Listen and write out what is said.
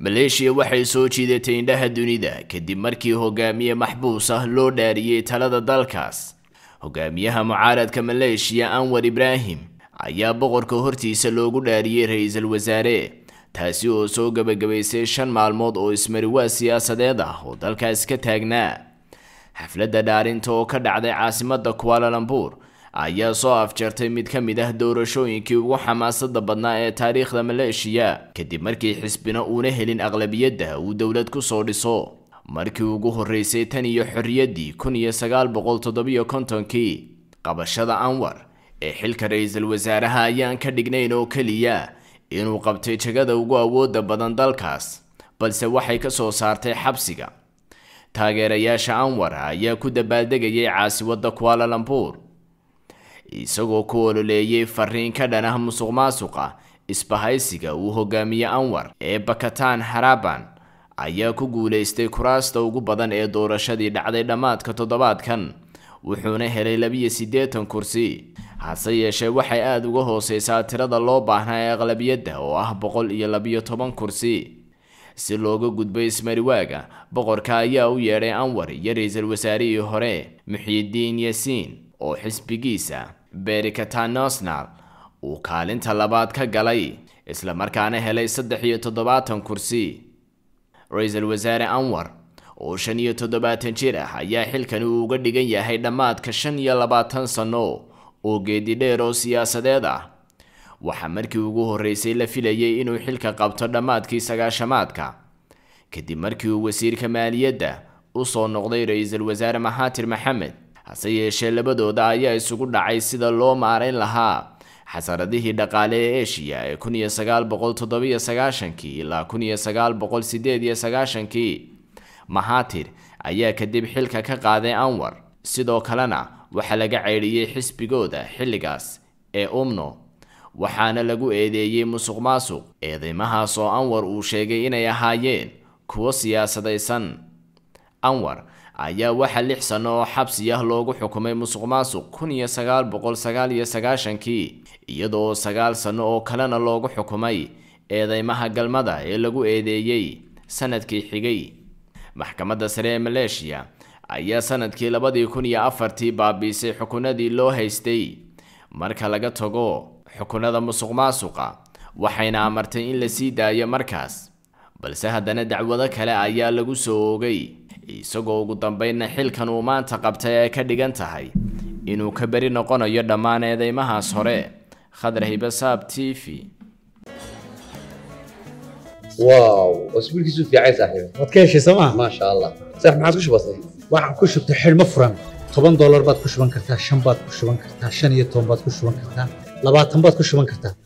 maleeshiya waxay soo jiidatay indhaha dunida kadib markii hogaamiye maxbuus ah loo dhaariyey talada dalkaas hogaamiyaha mucaaradka maleeshiya anwar ibraahim ayaa boqorka hortiisa loogu dhaariyey ra-iisul wasaare taasi oo soo gebagabaysay shan maalmood oo ismari waa siyaasadeed ah oo dalkaas ka taagnaa xafladda dhaarinta oo ka dhacday caasimadda kuala lambur ayaa soo afjartay mid ka mid ah doorashooyinkii ugu xamaasada badnaa ee taariikhda maleeshiya kadib markii xisbina uuna helin aqlabiyadda uu dowlad ku soo dhiso markii ugu horreysay tan iyo xorriyaddii kun iyo sagaal boqol toddobiyo kontonkii qabashada anwar ee xilka ra-iisul wasaaraha ayaan ka dhignayn oo keliya inuu qabtay jegada ugu awoodda badan dalkaas balse waxay ka soo saartay xabsiga taageerayaasha anwar ayaa ku dabaaldegayay caasiwadda kuala lambuur isagoo ku ololeeyey fariin ka dhan ah musuq maasuqa isbahaysiga uu hogaamiye anwar ee bakataan haraban ayaa ku guulaystay kuraasta ugu badan ee doorashadii dhacday dhammaadka toddobaadkan wuxuuna helay labiyo siddeetan kursi hase yeeshee waxay aada uga hooseysaa tirada loo baahnaa ee aqlabiyadda oo ah boqol iyo labiyo toban kursi si looga gudbay ismariwaaga boqorka ayaa u yeedhay anwar iyo ra-iisul wasaarihii hore muxiidiin yasiin oo xisbigiisa berikatannosnal uu kaalinta labaad ka galay isla markaana helay saddex iyo toddobaatan kursi ra-iisul wasaare anwar oo shan iyo toddobaatan jir ah ayaa xilkani uu uga dhigan yahay dhammaadka shan iyo labaatan sanno oo geedidheer oo siyaasadeed ah waxaa markii ugu horreysay la filayay inuu xilka qabto dhammaadkii sagaashamaadka kadib markii uu wasiirka maaliyadda u soo noqday ra-iisul wasaare maxaatir maxamed hase yeeshee labadooda ayaa isugu dhacay sida loo maarayn lahaa xasaradihii dhaqaale ee eshiya ee kun iyo ilaa kun iyo sagaal boqol ayaa kadib xilka ka qaaday anwar sidoo kalena waxaa laga ceedhiyey xisbigooda xilligaas ee umno waxaana lagu eedeeyey musuq maasuq eedeymahaas anwar uu sheegay inay ahaayeen kuwo siyaasadaysan anwar ayaa waxaa lix sano oo xabsi ah loogu xukumay musuq maasuq kun iyo sagaal boqol sagaal iyo sagaashankii iyadoo sagaal sano oo kalena loogu xukumay eedeymaha galmada ee lagu eedeeyey sanadkii xigay maxkamadda sare ee maleeshiya ayaa sanadkii labadii kun iyo afartii baabiisay xukunadii loo haystay marka laga tago xukunada musuq maasuqa waxayna amartay in la sii daayo markaas balse haddana dacwado kale ayaa lagu soo oogay isagoo ugu dambeynna xilkan uu maanta qabtay ay ka dhigan tahay inuu ka beri noqonayo dhammaan eedeymahaas hore khadar hibasaab t v baad ku shuban kartaa shan baad ku shuban kartaa shan iyo toban baad ku shuban kartaa labaatan baad ku shuban kartaa